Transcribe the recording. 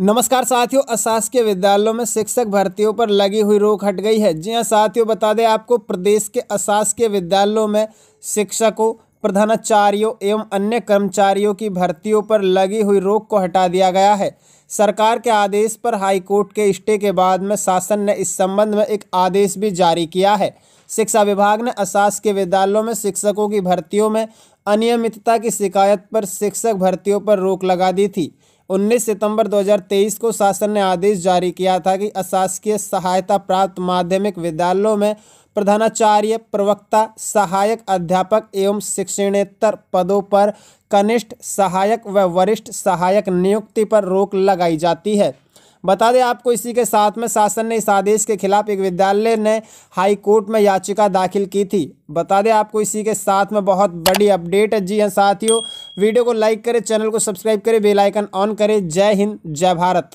नमस्कार साथियों अशासकीय विद्यालयों में शिक्षक भर्तियों पर लगी हुई रोक हट गई है जी हाँ साथियों बता दें आपको प्रदेश के अशासकीय विद्यालयों में शिक्षकों प्रधानाचार्यों एवं अन्य कर्मचारियों की भर्तियों पर लगी हुई रोक को हटा दिया गया है सरकार के आदेश पर हाईकोर्ट के स्टे के बाद में शासन ने इस संबंध में एक आदेश भी जारी किया है शिक्षा विभाग ने अशासकीय विद्यालयों में शिक्षकों की भर्तियों में अनियमितता की शिकायत पर शिक्षक भर्तियों पर रोक लगा दी थी 19 सितंबर 2023 को शासन ने आदेश जारी किया था कि अशासकीय सहायता प्राप्त माध्यमिक विद्यालयों में प्रधानाचार्य प्रवक्ता सहायक अध्यापक एवं शिक्षणेतर पदों पर कनिष्ठ सहायक व वरिष्ठ सहायक नियुक्ति पर रोक लगाई जाती है बता दें आपको इसी के साथ में शासन ने इस आदेश के खिलाफ एक विद्यालय ने हाई कोर्ट में याचिका दाखिल की थी बता दें आपको इसी के साथ में बहुत बड़ी अपडेट है जी हाँ साथियों वीडियो को लाइक करें चैनल को सब्सक्राइब करें बेलाइकन ऑन करें जय हिंद जय भारत